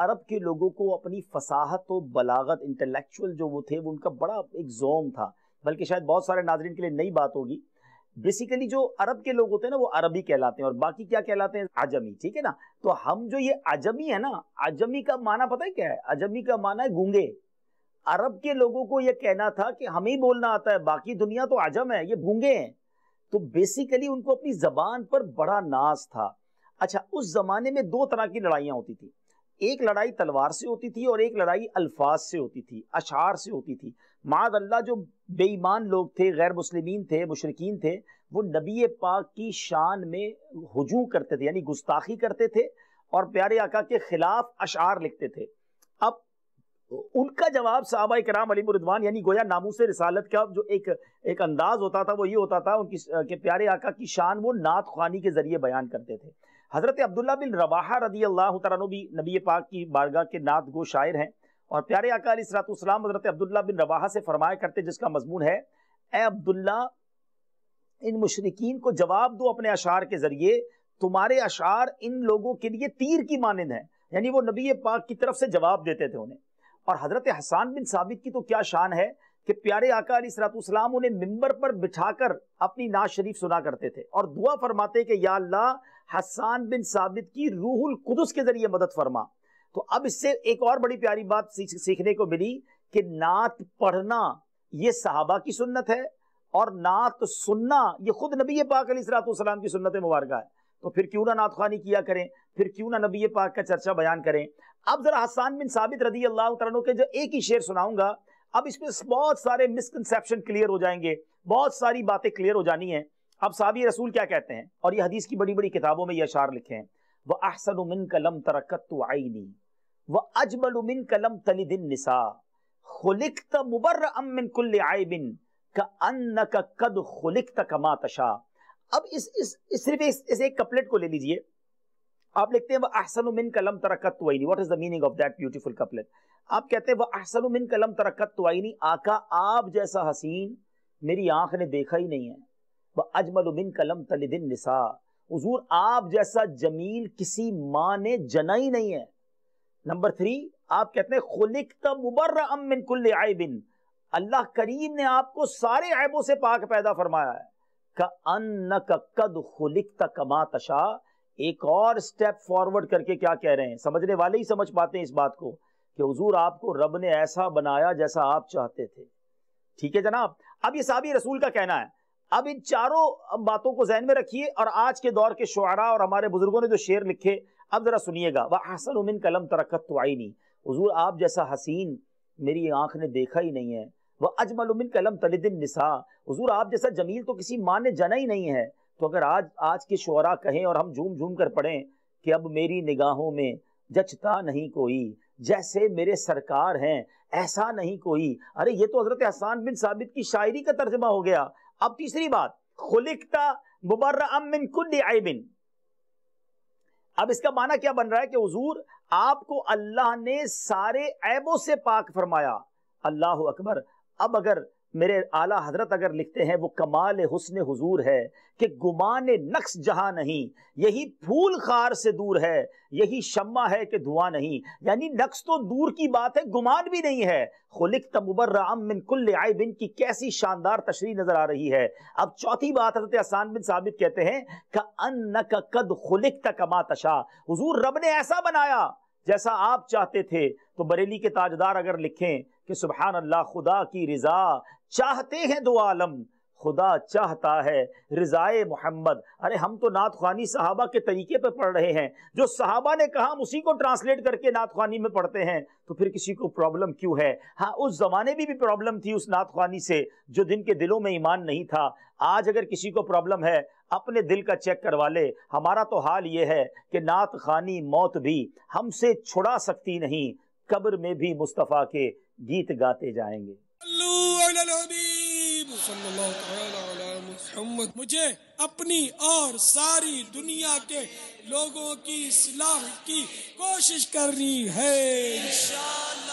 अरब के लोगों को अपनी फसाहत और बलागत इंटेलेक्चुअल जो वो थे वो उनका बड़ा एक जोम था बल्कि शायद बहुत सारे नाजरन के लिए नई बात होगी बेसिकली जो अरब के लोग होते हैं ना वो अरबी कहलाते हैं और बाकी क्या कहलाते हैं आजमी ठीक है ना तो हम जो ये आजमी है ना आजमी का माना पता है क्या है आजमी का माना है गूंगे अरब के लोगों को यह कहना था कि हमें ही बोलना आता है बाकी दुनिया तो आजम है ये गूंगे हैं तो बेसिकली उनको अपनी जबान पर बड़ा नाज था अच्छा उस जमाने में दो तरह की लड़ाइयां होती थी एक लड़ाई तलवार से होती थी और एक लड़ाई अल्फाज से होती थी अशार से होती थी माद अल्लाह जो बेईमान लोग थे गैर मुस्लिमीन थे मुशरकिन थे वो नबी पाक की शान में हजू करते थे यानी गुस्ताखी करते थे और प्यारे आका के खिलाफ अशार लिखते थे अब उनका जवाब साहबा कराम अली मुरदवान यानी गोया नामूस रसालत का जो एक एक अंदाज होता था वो ये होता था उनकी के प्यारे आका की शान वो नात खानी के जरिए बयान करते थे हज़रत अब्दुल्ला बिन रवाहा रदी अल्लाह तु भी नबी पाक की बारगाह के नात गो शायर हैं और प्यारे अकाल इसरातम हज़रत अब्दुल्ला बिन रवाहा से फरमाया करते जिसका मजमून है ए अब्दुल्ला इन मुशरकिन को जवाब दो अपने अशार के ज़रिए तुम्हारे अशार इन लोगों के लिए तीर की मानंद हैं यानी वो नबी पाक की तरफ से जवाब देते थे उन्हें और हज़रत हसान बिन साबित की तो क्या शान है कि प्यारे आका अली सलातुसलाम उन्हें मिंबर पर बिठाकर अपनी नाज शरीफ सुना करते थे और दुआ फरमाते कि या अल्लाह हसान बिन साबित की रूहुल कुदस के जरिए मदद फरमा तो अब इससे एक और बड़ी प्यारी बात सीखने को मिली कि नात पढ़ना ये सहाबा की सुन्नत है और नात सुनना ये खुद नबी पाक अली की सुन्नत मुबारक है तो फिर क्यों ना नात खानी किया करें फिर क्यों ना नबी पाक का चर्चा बयान करें अब जरा हसान बिन साबित रदी अल्लाह के जो एक ही शेर सुनाऊंगा अब इसमें बहुत सारे मिसकनसेप्शन क्लियर हो जाएंगे बहुत सारी बातें क्लियर हो जानी है अब साबी रसूल क्या कहते हैं और ये हदीस की बड़ी बड़ी किताबों में ये अशार लिखे हैं वह अहसन उमिन कलम तरकत तो आईनी वह अजमल उमिन कलम तली दिन निसा खुलिकत मुबर अमिन कुल्ल बिन का अन्न का कद खुलिकत कमा तशा अब इस इस सिर्फ इस, इस, इस एक कपलेट को ले लीजिए आप लिखते हैं वह अहसन मिन कलम तरकत वाइनी what is the meaning of that beautiful couplet आप कहते हैं वह अहसन मिन कलम तरकत वाइनी आका आप जैसा हसीन मेरी आंख ने देखा ही नहीं है वह अजमल मिन कलम तलदिन निसा हजूर आप जैसा जमील किसी माँ ने जना ही नहीं है नंबर थ्री आप कहते हैं खुलिक मुबर अमिन कुल्ल बिन अल्लाह करीम ने आपको सारे ऐबों से पाक पैदा फरमाया है का अन्न का कद खुलिक तमा तशा एक और स्टेप फॉरवर्ड करके क्या कह रहे हैं समझने वाले ही समझ पाते हैं इस बात को कि हुजूर आपको रब ने ऐसा बनाया जैसा आप चाहते थे ठीक है जनाब अब ये साबी रसूल का कहना है अब इन चारों बातों को जहन में रखिए और आज के दौर के शुरा और हमारे बुजुर्गों ने जो शेर लिखे अब जरा सुनिएगा वह हसन उमिन कलम तरक्त तो आई नहीं हजूर आप जैसा हसीन मेरी आंख ने देखा ही नहीं है वह अजमल उमिन कलम तलिदिन निसा हजूर आप जैसा जमील तो किसी माँ ने जना ही नहीं है तो अगर आज आज के शुरा कहें और हम झूम झूम कर पढ़ें कि अब मेरी निगाहों में जचता नहीं कोई जैसे मेरे सरकार हैं ऐसा नहीं कोई अरे ये तो हजरत हसान बिन साबित की शायरी का तर्जमा हो गया अब तीसरी बात खुलिकता मुबर अमिन कुल्ली अब इसका माना क्या बन रहा है कि हजूर आपको अल्लाह ने सारे ऐबों से पाक फरमाया अल्लाह अकबर अब अगर मेरे आला हजरत अगर लिखते हैं वो कमाल हुसन हुजूर है कि गुमान नक्स जहां नहीं यही फूल खार से दूर है यही शम्मा है कि धुआं नहीं यानी नक्स तो दूर की बात है गुमान भी नहीं है खुलिक तमुबर्राम मिन कुल बिन की कैसी शानदार तशरी नजर आ रही है अब चौथी बात हजरत आसान बिन साबित कहते हैं का अन्न का कद खुलिक तमा तशा हजूर रब ने ऐसा बनाया जैसा आप चाहते थे तो बरेली के ताजदार अगर लिखें कि सुबहान अल्लाह खुदा की रज़ा चाहते हैं दो आलम खुदा चाहता है रज़ाए मोहम्मद अरे हम तो नात खानी साहबा के तरीके पर पढ़ रहे हैं जो साहबा ने कहा हम उसी को ट्रांसलेट करके नात खानी में पढ़ते हैं तो फिर किसी को प्रॉब्लम क्यों है हाँ उस ज़माने में भी, भी प्रॉब्लम थी उस नात खानी से जो दिन के दिलों में ईमान नहीं था आज अगर किसी को प्रॉब्लम है अपने दिल का चेक करवा ले हमारा तो हाल ये है कि नात खानी मौत भी हमसे छुड़ा सकती नहीं कब्र में भी मुस्तफ़ा के गीत गाते जाएंगे मुझे अपनी और सारी दुनिया के लोगों की सलाह की कोशिश करनी है इंशाल्लाह